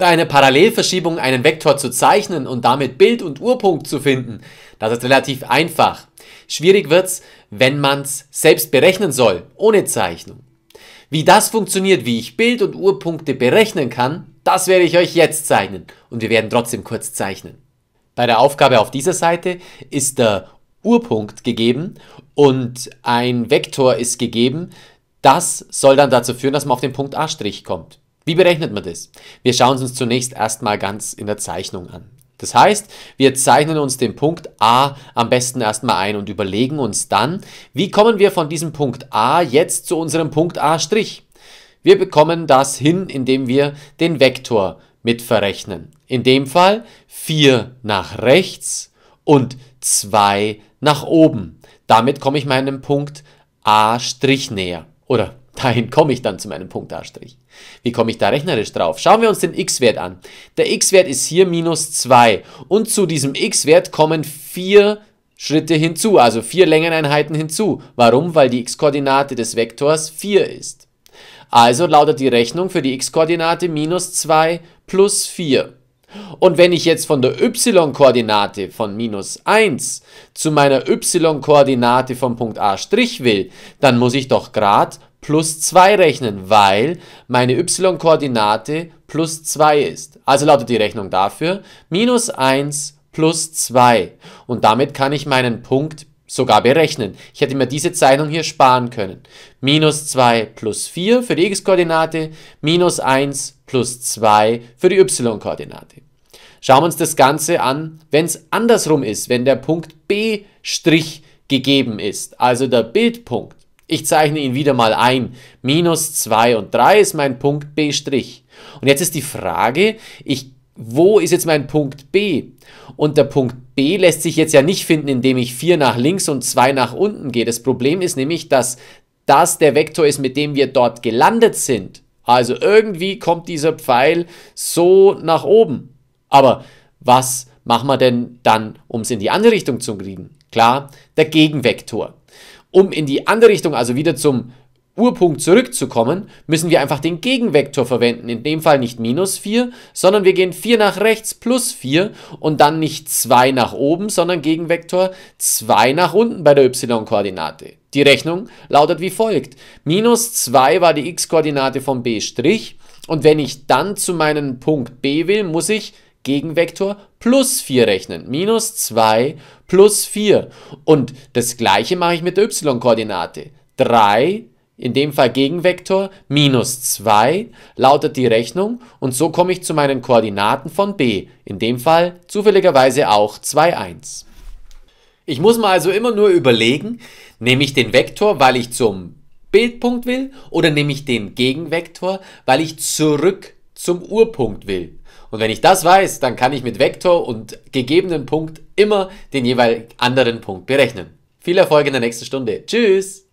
Da eine Parallelverschiebung einen Vektor zu zeichnen und damit Bild und Urpunkt zu finden, das ist relativ einfach. Schwierig wird's, wenn man's selbst berechnen soll, ohne Zeichnung. Wie das funktioniert, wie ich Bild und Urpunkte berechnen kann, das werde ich euch jetzt zeichnen und wir werden trotzdem kurz zeichnen. Bei der Aufgabe auf dieser Seite ist der Urpunkt gegeben und ein Vektor ist gegeben. Das soll dann dazu führen, dass man auf den Punkt A' kommt. Wie berechnet man das? Wir schauen es uns zunächst erstmal ganz in der Zeichnung an. Das heißt, wir zeichnen uns den Punkt A am besten erstmal ein und überlegen uns dann, wie kommen wir von diesem Punkt A jetzt zu unserem Punkt A'. Wir bekommen das hin, indem wir den Vektor mit verrechnen. In dem Fall 4 nach rechts und 2 nach oben. Damit komme ich meinem Punkt A' näher. Oder Dahin komme ich dann zu meinem Punkt Punktarstrich. Wie komme ich da rechnerisch drauf? Schauen wir uns den x-Wert an. Der x-Wert ist hier minus 2 und zu diesem x-Wert kommen 4 Schritte hinzu, also 4 Längeneinheiten hinzu. Warum? Weil die x-Koordinate des Vektors 4 ist. Also lautet die Rechnung für die x-Koordinate minus 2 plus 4. Und wenn ich jetzt von der y-Koordinate von minus 1 zu meiner y-Koordinate vom Punkt A' will, dann muss ich doch grad plus 2 rechnen, weil meine y-Koordinate plus 2 ist. Also lautet die Rechnung dafür minus 1 plus 2. Und damit kann ich meinen Punkt sogar berechnen. Ich hätte mir diese Zeichnung hier sparen können. Minus 2 plus 4 für die x-Koordinate, minus 1 plus 2 für die y-Koordinate. Schauen wir uns das Ganze an, wenn es andersrum ist, wenn der Punkt B' gegeben ist, also der Bildpunkt ich zeichne ihn wieder mal ein. Minus 2 und 3 ist mein Punkt B'. Und jetzt ist die Frage, ich, wo ist jetzt mein Punkt B? Und der Punkt B lässt sich jetzt ja nicht finden, indem ich 4 nach links und 2 nach unten gehe. Das Problem ist nämlich, dass das der Vektor ist, mit dem wir dort gelandet sind. Also irgendwie kommt dieser Pfeil so nach oben. Aber was machen wir denn dann, um es in die andere Richtung zu kriegen? Klar, der Gegenvektor. Um in die andere Richtung, also wieder zum Urpunkt zurückzukommen, müssen wir einfach den Gegenvektor verwenden. In dem Fall nicht minus 4, sondern wir gehen 4 nach rechts plus 4 und dann nicht 2 nach oben, sondern Gegenvektor 2 nach unten bei der y-Koordinate. Die Rechnung lautet wie folgt. Minus 2 war die x-Koordinate von b'. Und wenn ich dann zu meinem Punkt b will, muss ich Gegenvektor plus 4 rechnen. Minus 2 plus 4. Und das gleiche mache ich mit der y-Koordinate. 3, in dem Fall Gegenvektor, minus 2 lautet die Rechnung und so komme ich zu meinen Koordinaten von b. In dem Fall zufälligerweise auch 2, 1. Ich muss mir also immer nur überlegen, nehme ich den Vektor, weil ich zum Bildpunkt will oder nehme ich den Gegenvektor, weil ich zurück zum Urpunkt will. Und wenn ich das weiß, dann kann ich mit Vektor und gegebenen Punkt immer den jeweil anderen Punkt berechnen. Viel Erfolg in der nächsten Stunde. Tschüss!